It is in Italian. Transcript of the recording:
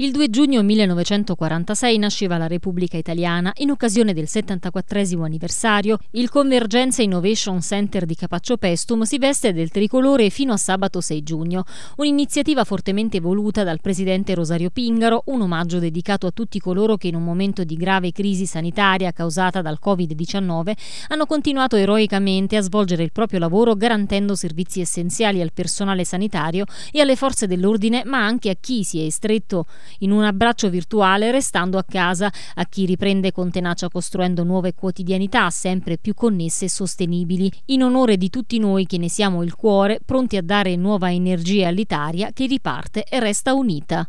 Il 2 giugno 1946 nasceva la Repubblica Italiana. In occasione del 74 anniversario, il Convergenza Innovation Center di Capaccio Pestum si veste del tricolore fino a sabato 6 giugno. Un'iniziativa fortemente voluta dal presidente Rosario Pingaro, un omaggio dedicato a tutti coloro che in un momento di grave crisi sanitaria causata dal Covid-19 hanno continuato eroicamente a svolgere il proprio lavoro garantendo servizi essenziali al personale sanitario e alle forze dell'ordine, ma anche a chi si è stretto in un abbraccio virtuale restando a casa a chi riprende con tenacia costruendo nuove quotidianità sempre più connesse e sostenibili, in onore di tutti noi che ne siamo il cuore, pronti a dare nuova energia all'Italia che riparte e resta unita.